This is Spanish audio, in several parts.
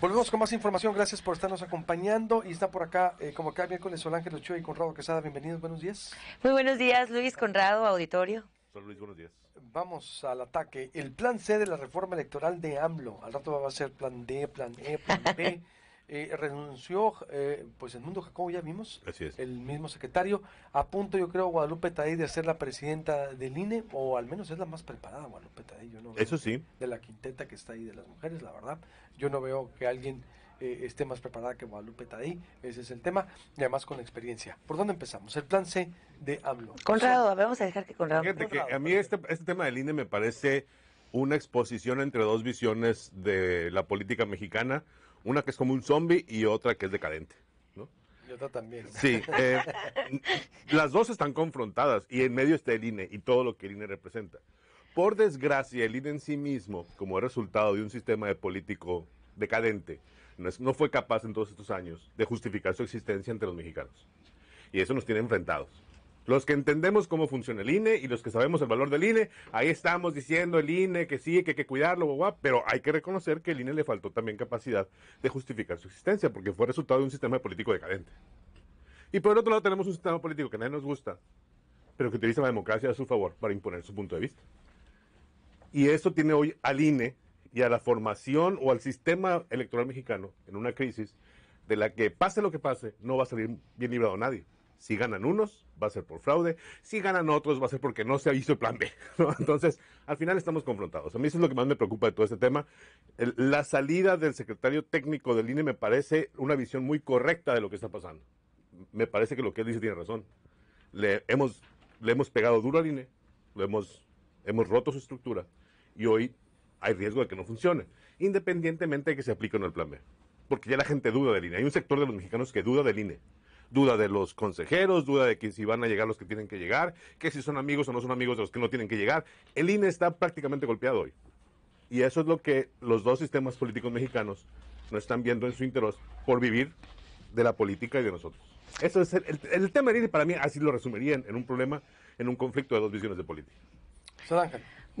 Volvemos con más información. Gracias por estarnos acompañando. Y está por acá, eh, como cada miércoles, Sol Ángel Ochoa y Conrado Quesada. Bienvenidos, buenos días. Muy buenos días, Luis Conrado, auditorio. Sol Luis, buenos días. Vamos al ataque. El plan C de la reforma electoral de AMLO. Al rato va a ser plan D, plan E, plan B. Eh, renunció, eh, pues el mundo Jacobo, ya vimos, Así es. el mismo secretario, a punto yo creo Guadalupe Tadei de ser la presidenta del INE, o al menos es la más preparada Guadalupe Tadei, yo no veo Eso sí. De la quinteta que está ahí de las mujeres, la verdad, yo no veo que alguien eh, esté más preparada que Guadalupe Tadei, ese es el tema, y además con experiencia. ¿Por dónde empezamos? El plan C de AMLO. Conrado, vamos a dejar que Conrado. a mí este, este tema del INE me parece una exposición entre dos visiones de la política mexicana una que es como un zombie y otra que es decadente. ¿no? Y otra también. Sí, eh, las dos están confrontadas y en medio está el INE y todo lo que el INE representa. Por desgracia, el INE en sí mismo, como resultado de un sistema de político decadente, no, no fue capaz en todos estos años de justificar su existencia entre los mexicanos. Y eso nos tiene enfrentados. Los que entendemos cómo funciona el INE y los que sabemos el valor del INE, ahí estamos diciendo el INE que sí, que hay que cuidarlo, pero hay que reconocer que el INE le faltó también capacidad de justificar su existencia, porque fue resultado de un sistema político decadente. Y por otro lado tenemos un sistema político que a nadie nos gusta, pero que utiliza la democracia a su favor para imponer su punto de vista. Y eso tiene hoy al INE y a la formación o al sistema electoral mexicano en una crisis de la que pase lo que pase, no va a salir bien librado nadie. Si ganan unos, va a ser por fraude. Si ganan otros, va a ser porque no se hizo el plan B. Entonces, al final estamos confrontados. A mí eso es lo que más me preocupa de todo este tema. la salida del secretario técnico del INE me parece una visión muy correcta de lo que está pasando. Me parece que lo que él dice tiene razón. Le hemos, le hemos pegado duro al INE, hemos, hemos roto su estructura y hoy hay riesgo de que no funcione, independientemente de que se aplique o no el plan B. Porque ya la gente duda del INE. Hay un sector de los mexicanos que duda del INE duda de los consejeros, duda de que si van a llegar los que tienen que llegar, que si son amigos o no son amigos de los que no tienen que llegar. El INE está prácticamente golpeado hoy. Y eso es lo que los dos sistemas políticos mexicanos no están viendo en su interés por vivir de la política y de nosotros. Eso es el, tema del INE para mí así lo resumiría en, un problema, en un conflicto de dos visiones de política.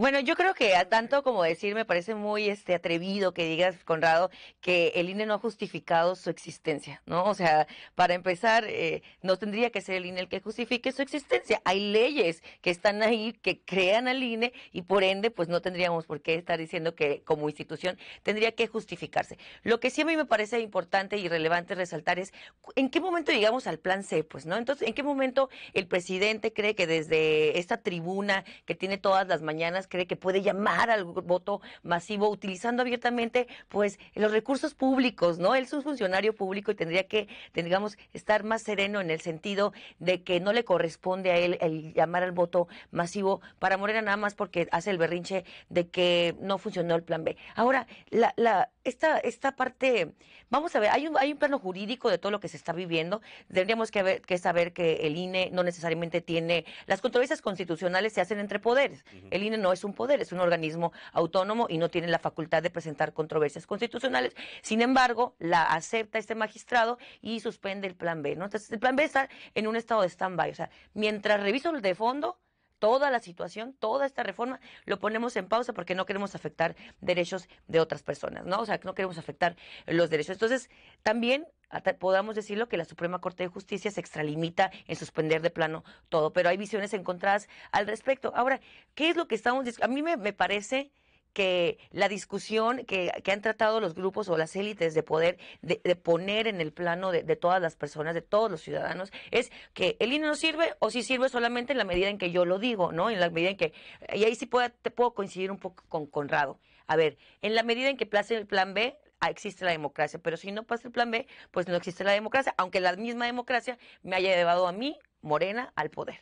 Bueno, yo creo que tanto como decir, me parece muy este atrevido que digas, Conrado, que el INE no ha justificado su existencia, ¿no? O sea, para empezar, eh, no tendría que ser el INE el que justifique su existencia. Hay leyes que están ahí que crean al INE y por ende, pues no tendríamos por qué estar diciendo que como institución tendría que justificarse. Lo que sí a mí me parece importante y relevante resaltar es en qué momento llegamos al plan C, pues, ¿no? Entonces, ¿en qué momento el presidente cree que desde esta tribuna que tiene todas las mañanas cree que puede llamar al voto masivo utilizando abiertamente pues los recursos públicos, ¿no? Él es un funcionario público y tendría que, digamos, estar más sereno en el sentido de que no le corresponde a él el llamar al voto masivo para Morena nada más porque hace el berrinche de que no funcionó el plan B. Ahora, la, la esta, esta parte, vamos a ver, hay un, hay un plano jurídico de todo lo que se está viviendo. Deberíamos que, que saber que el INE no necesariamente tiene, las controversias constitucionales se hacen entre poderes. El INE no es un poder, es un organismo autónomo y no tiene la facultad de presentar controversias constitucionales. Sin embargo, la acepta este magistrado y suspende el plan B. ¿no? Entonces, el plan B está en un estado de stand-by. O sea, mientras reviso el de fondo, toda la situación, toda esta reforma, lo ponemos en pausa porque no queremos afectar derechos de otras personas, ¿no? O sea, no queremos afectar los derechos. Entonces, también podamos decirlo que la Suprema Corte de Justicia se extralimita en suspender de plano todo, pero hay visiones encontradas al respecto. Ahora, ¿qué es lo que estamos diciendo? A mí me, me parece que la discusión que, han tratado los grupos o las élites de poder de, poner en el plano de, todas las personas, de todos los ciudadanos, es que el INE no sirve o si sirve solamente en la medida en que yo lo digo, ¿no? En la medida en que, y ahí sí puedo, te puedo coincidir un poco con Conrado. A ver, en la medida en que place el plan B, ah, existe la democracia, pero si no pasa el plan B, pues no existe la democracia, aunque la misma democracia me haya llevado a mí, Morena, al poder.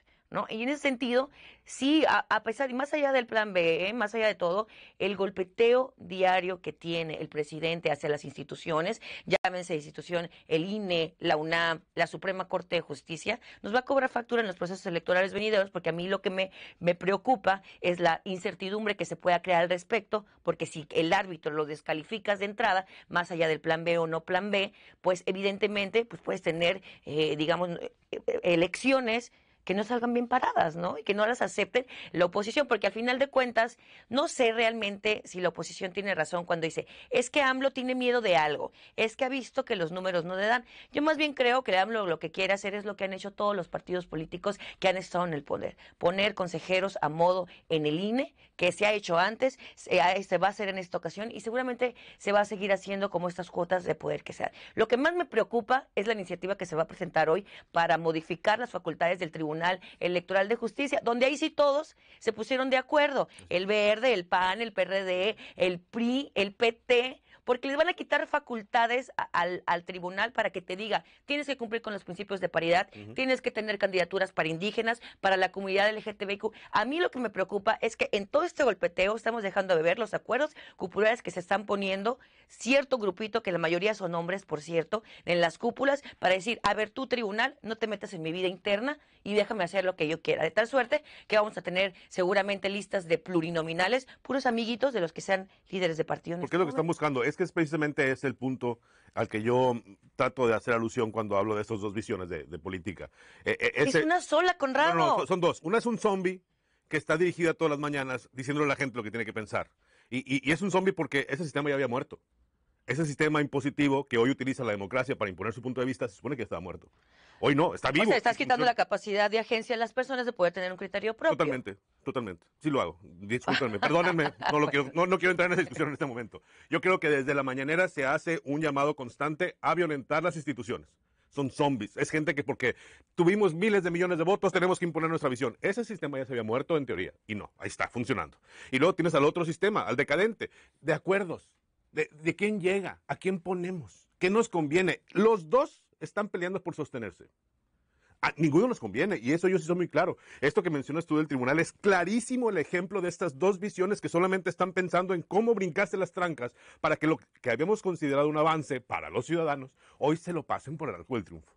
Y en ese sentido, sí, a, pesar, y más allá del plan B, ¿eh? más allá de todo, el golpeteo diario que tiene el presidente hacia las instituciones, llámense institución, el INE, la UNAM, la Suprema Corte de Justicia, nos va a cobrar factura en los procesos electorales venideros, porque a mí lo que me, me preocupa es la incertidumbre que se pueda crear al respecto, porque si el árbitro lo descalificas de entrada, más allá del plan B o no plan B, pues evidentemente pues puedes tener, eh, digamos, eh, elecciones que no salgan bien paradas, ¿no? Y que no las acepten la oposición, porque al final de cuentas no sé realmente si la oposición tiene razón cuando dice, es que AMLO tiene miedo de algo, es que ha visto que los números no le dan. Yo más bien creo que AMLO lo que quiere hacer es lo que han hecho todos los partidos políticos que han estado en el poder, poner consejeros a modo en el INE, que se ha hecho antes, se, se va a hacer en esta ocasión y seguramente se va a seguir haciendo como estas cuotas de poder que se dan. Lo que más me preocupa es la iniciativa que se va a presentar hoy para modificar las facultades del Tribunal Electoral de Justicia, donde ahí sí todos se pusieron de acuerdo, el Verde, el PAN, el PRD, el PRI, el PT, porque les van a quitar facultades al, tribunal para que te diga, tienes que cumplir con los principios de paridad, tienes que tener candidaturas para indígenas, para la comunidad LGTBIQ. A mí lo que me preocupa es que en todo este golpeteo estamos dejando de ver los acuerdos cupulares que se están poniendo cierto grupito, que la mayoría son hombres, por cierto, en las cúpulas, para decir, a ver, tú tribunal, no te metas en mi vida interna y déjame hacer lo que yo quiera. De tal suerte que vamos a tener seguramente listas de plurinominales, puros amiguitos de los que sean líderes de partido. Porque este es lo que están buscando. Es que es precisamente es el punto al que yo trato de hacer alusión cuando hablo de estas dos visiones de, política. E, e, es una sola, Conrado. No, son dos. Una es un zombie que está dirigida todas las mañanas diciéndole a la gente lo que tiene que pensar. Y, es un zombie porque ese sistema ya había muerto. Ese sistema impositivo que hoy utiliza la democracia para imponer su punto de vista se supone que estaba muerto. Hoy no, está vivo. O sea, estás quitando la capacidad de agencia de las personas de poder tener un criterio propio. Totalmente, totalmente. Sí lo hago. Discúlpenme, perdónenme. No, lo quiero, entrar en esa discusión en este momento. Yo creo que desde la mañanera se hace un llamado constante a violentar las instituciones son zombies. Es gente que porque tuvimos miles de millones de votos tenemos que imponer nuestra visión. Ese sistema ya se había muerto en teoría y no, ahí está funcionando. Y luego tienes al otro sistema, al decadente, de acuerdos, de, de quién llega, a quién ponemos, qué nos conviene. Los dos están peleando por sostenerse. A ninguno nos conviene, y eso yo sí soy muy claro. Esto que mencionas tú del tribunal es clarísimo el ejemplo de estas dos visiones que solamente están pensando en cómo brincarse las trancas para que lo que habíamos considerado un avance para los ciudadanos, hoy se lo pasen por el arco del triunfo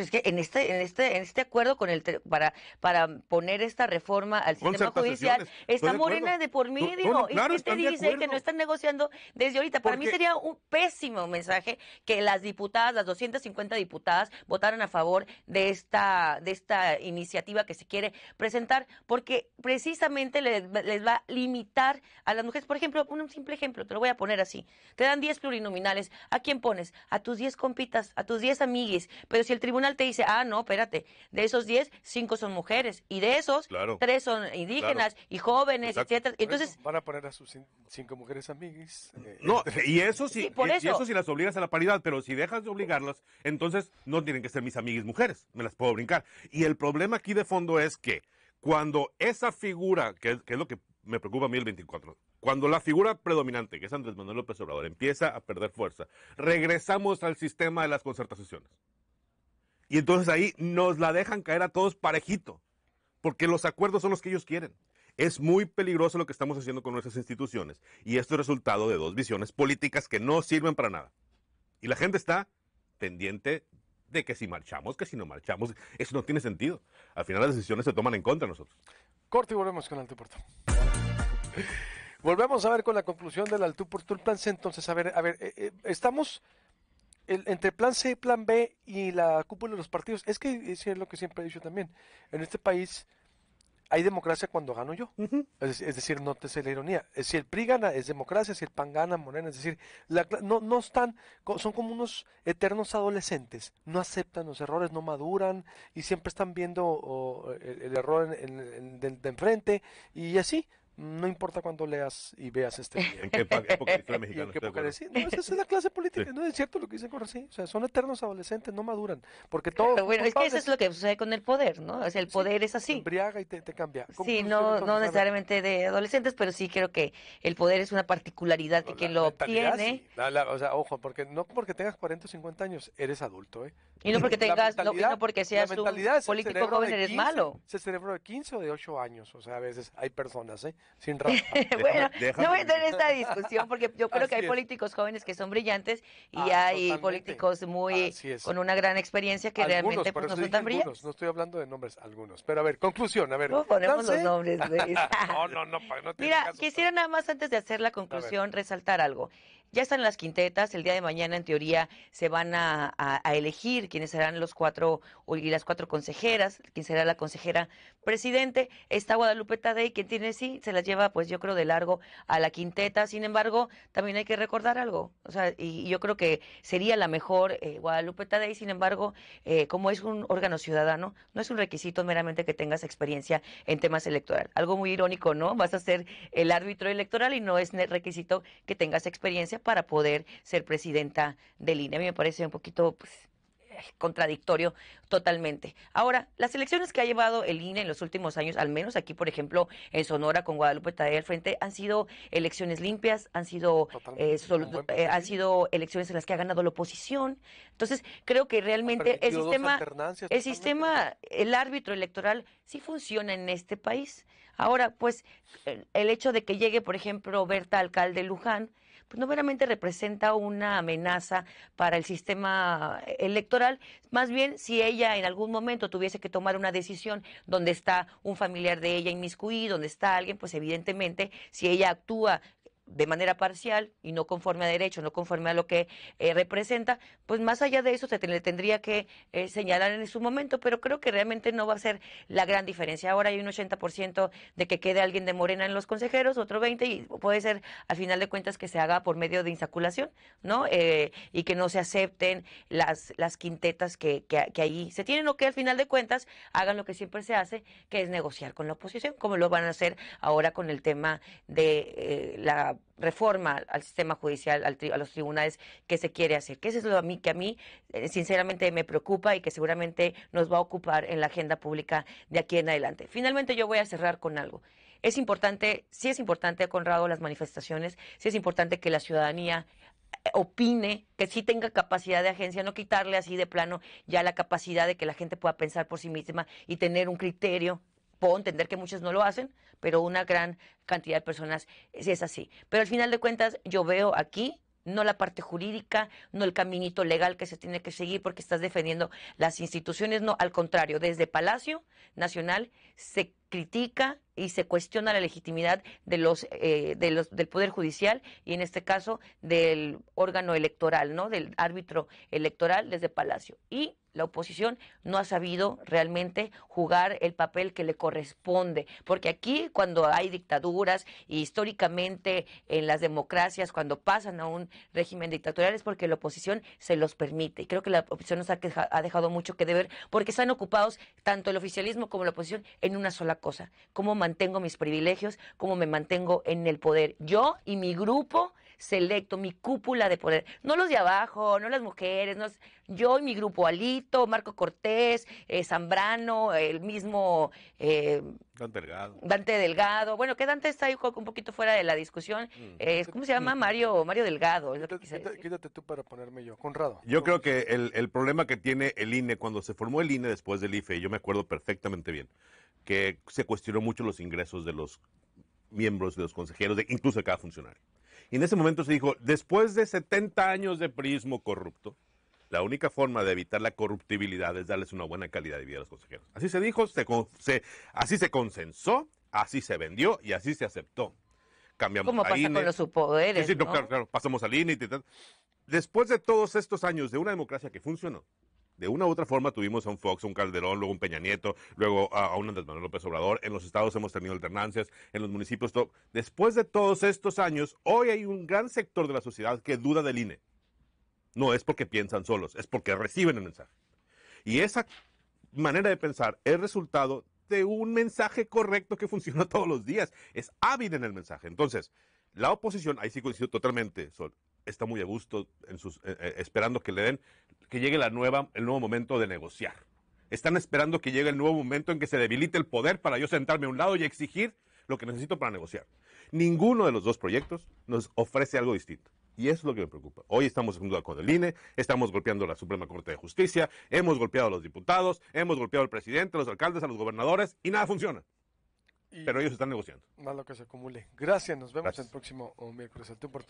es que en este, en este, en este acuerdo con el para, para poner esta reforma al sistema judicial está Morena de por medio. y usted dice que no están negociando desde ahorita. Para mí sería un pésimo mensaje que las diputadas, las 250 diputadas, votaran a favor de esta, de esta iniciativa que se quiere presentar, porque precisamente les, va a limitar a las mujeres. Por ejemplo, un simple ejemplo, te lo voy a poner así. Te dan 10 plurinominales. ¿A quién pones? A tus 10 compitas, a tus 10 amigues. Pero si el tribunal te dice, ah, no, espérate, de esos 10, 5 son mujeres y de esos, 3 son indígenas y jóvenes, etcétera. Entonces, van a poner a sus 5 mujeres amigas. Eh, no, y eso sí, eso. las obligas a la paridad, pero si dejas de obligarlas, entonces no tienen que ser mis amigas mujeres, me las puedo brincar. Y el problema aquí de fondo es que cuando esa figura, que, que es lo que me preocupa a mí el 24. Cuando la figura predominante, que es Andrés Manuel López Obrador, empieza a perder fuerza, regresamos al sistema de las concertaciones. Y entonces ahí nos la dejan caer a todos parejito, porque los acuerdos son los que ellos quieren. Es muy peligroso lo que estamos haciendo con nuestras instituciones. Y esto es resultado de dos visiones políticas que no sirven para nada. Y la gente está pendiente de que si marchamos, que si no marchamos. Eso no tiene sentido. Al final las decisiones se toman en contra de nosotros. Corte y volvemos con Alto volvemos a ver con la conclusión del Altuportu El plan entonces, a ver, a ver, eh, eh, estamos entre plan C, plan B y la cúpula de los partidos, es que es lo que siempre he dicho también, en este país hay democracia cuando gano yo. es, decir, no te sé la ironía. Si el PRI gana, es democracia. Si el PAN gana, Morena. Es decir, la, no, no están, son como unos eternos adolescentes. No aceptan los errores, no maduran y siempre están viendo el, error en, de, enfrente y así no importa cuándo leas y veas este video. ¿En qué época en qué época de No, esa, es la clase política, no es cierto lo que dicen con sí. O sea, son eternos adolescentes, no maduran. Porque todo. Pero bueno, es que eso es lo que sucede con el poder, ¿no? O sea, el poder es así. Embriaga y te, te cambia. Sí, no, no necesariamente de adolescentes, pero sí creo que el poder es una particularidad que lo obtiene. o sea, ojo, porque no porque tengas 40 o 50 años, eres adulto, ¿eh? Y no porque tengas, no, no porque seas un político joven eres malo. Se celebró de 15 o de 8 años, o sea, a veces hay personas, ¿eh? Sin razón. bueno, no voy a entrar esta discusión porque yo creo que hay políticos jóvenes que son brillantes y ah, hay políticos muy con una gran experiencia que realmente pues, no no estoy hablando de nombres, algunos. Pero a ver, conclusión, a ver. No ponemos los nombres, no, no, no, no Mira, quisiera nada más antes de hacer la conclusión resaltar algo. Ya están las quintetas, el día de mañana en teoría se van a, elegir quiénes serán los cuatro y las cuatro consejeras, quién será la consejera presidente. Está Guadalupe Tadei, quien tiene sí, se las lleva pues yo creo de largo a la quinteta. Sin embargo, también hay que recordar algo, o sea, y, yo creo que sería la mejor eh, Guadalupe Tadei, sin embargo, eh, como es un órgano ciudadano, no es un requisito meramente que tengas experiencia en temas electorales, Algo muy irónico, ¿no? Vas a ser el árbitro electoral y no es requisito que tengas experiencia para poder ser presidenta del INE. A mí me parece un poquito pues, eh, contradictorio totalmente. Ahora, las elecciones que ha llevado el INE en los últimos años, al menos aquí, por ejemplo, en Sonora con Guadalupe Tadea al frente, han sido elecciones limpias, han sido, eh, eh, han sido elecciones en las que ha ganado la oposición. Entonces, creo que realmente el sistema, el sistema, el árbitro electoral sí funciona en este país. Ahora, pues, el hecho de que llegue, por ejemplo, Berta Alcalde Luján, pues no veramente representa una amenaza para el sistema electoral, más bien si ella en algún momento tuviese que tomar una decisión donde está un familiar de ella inmiscuido, donde está alguien, pues evidentemente si ella actúa de manera parcial y no conforme a derecho, no conforme a lo que eh, representa, pues más allá de eso se le tendría que eh, señalar en su momento, pero creo que realmente no va a ser la gran diferencia. Ahora hay un 80% de que quede alguien de Morena en los consejeros, otro 20% y puede ser al final de cuentas que se haga por medio de insaculación, ¿no? Eh, y que no se acepten las, las quintetas que, que, que ahí se tienen o que al final de cuentas hagan lo que siempre se hace, que es negociar con la oposición, como lo van a hacer ahora con el tema de la reforma al sistema judicial, a los tribunales que se quiere hacer, que eso es lo a mí, que a mí eh, sinceramente me preocupa y que seguramente nos va a ocupar en la agenda pública de aquí en adelante. Finalmente yo voy a cerrar con algo. Es importante, sí es importante, Conrado, las manifestaciones, sí es importante que la ciudadanía eh, opine, que sí tenga capacidad de agencia, no quitarle así de plano ya la capacidad de que la gente pueda pensar por sí misma y tener un criterio Puedo entender que muchos no lo hacen, pero una gran cantidad de personas sí es así. Pero al final de cuentas, yo veo aquí no la parte jurídica, no el caminito legal que se tiene que seguir porque estás defendiendo las instituciones, no, al contrario, desde Palacio Nacional se critica y se cuestiona la legitimidad de los, eh, de los del poder judicial y en este caso del órgano electoral, ¿no? del árbitro electoral desde Palacio. Y la oposición no ha sabido realmente jugar el papel que le corresponde. Porque aquí, cuando hay dictaduras, y históricamente en las democracias, cuando pasan a un régimen dictatorial, es porque la oposición se los permite. Y creo que la oposición nos ha, ha dejado mucho que deber, porque están ocupados tanto el oficialismo como la oposición en una sola cosa: cómo mantengo mis privilegios, cómo me mantengo en el poder. Yo y mi grupo selecto, mi cúpula de poder. No los de abajo, no las mujeres, no, yo y mi grupo Alito, Marco Cortés, eh, Zambrano, el mismo... Eh, Dante Delgado. Bueno, que Dante está ahí un poquito fuera de la discusión. Mm. Eh, ¿Cómo se llama? Mario Mario Delgado. Es quítate, tú para ponerme yo. Conrado. Yo creo que el, problema que tiene el INE, cuando se formó el INE después del IFE, yo me acuerdo perfectamente bien, que se cuestionó mucho los ingresos de los miembros, de los consejeros, incluso de cada funcionario. Y en ese momento se dijo, después de 70 años de prismo corrupto, la única forma de evitar la corruptibilidad es darles una buena calidad de vida a los consejeros. Así se dijo, así se consensó, así se vendió y así se aceptó. Cambiamos Como con los poderes. Sí, claro, pasamos al INE. Y tal. Después de todos estos años de una democracia que funcionó, de una u otra forma tuvimos a un Fox, un Calderón, luego un Peña Nieto, luego a, un Andrés Manuel López Obrador. En los estados hemos tenido alternancias, en los municipios. Después de todos estos años, hoy hay un gran sector de la sociedad que duda del INE. No es porque piensan solos, es porque reciben el mensaje. Y esa manera de pensar es resultado de un mensaje correcto que funciona todos los días. Es ávido en el mensaje. Entonces, la oposición, ahí sí coincido totalmente, está muy a gusto en sus, eh, eh, esperando que le den que llegue la nueva, el nuevo momento de negociar. Están esperando que llegue el nuevo momento en que se debilite el poder para yo sentarme a un lado y exigir lo que necesito para negociar. Ninguno de los dos proyectos nos ofrece algo distinto. Y eso es lo que me preocupa. Hoy estamos en duda con el e, estamos golpeando la Suprema Corte de Justicia, hemos golpeado a los diputados, hemos golpeado al presidente, a los alcaldes, a los gobernadores y nada funciona. Pero ellos están negociando. Más lo que se acumule. Gracias, nos vemos el próximo miércoles tú por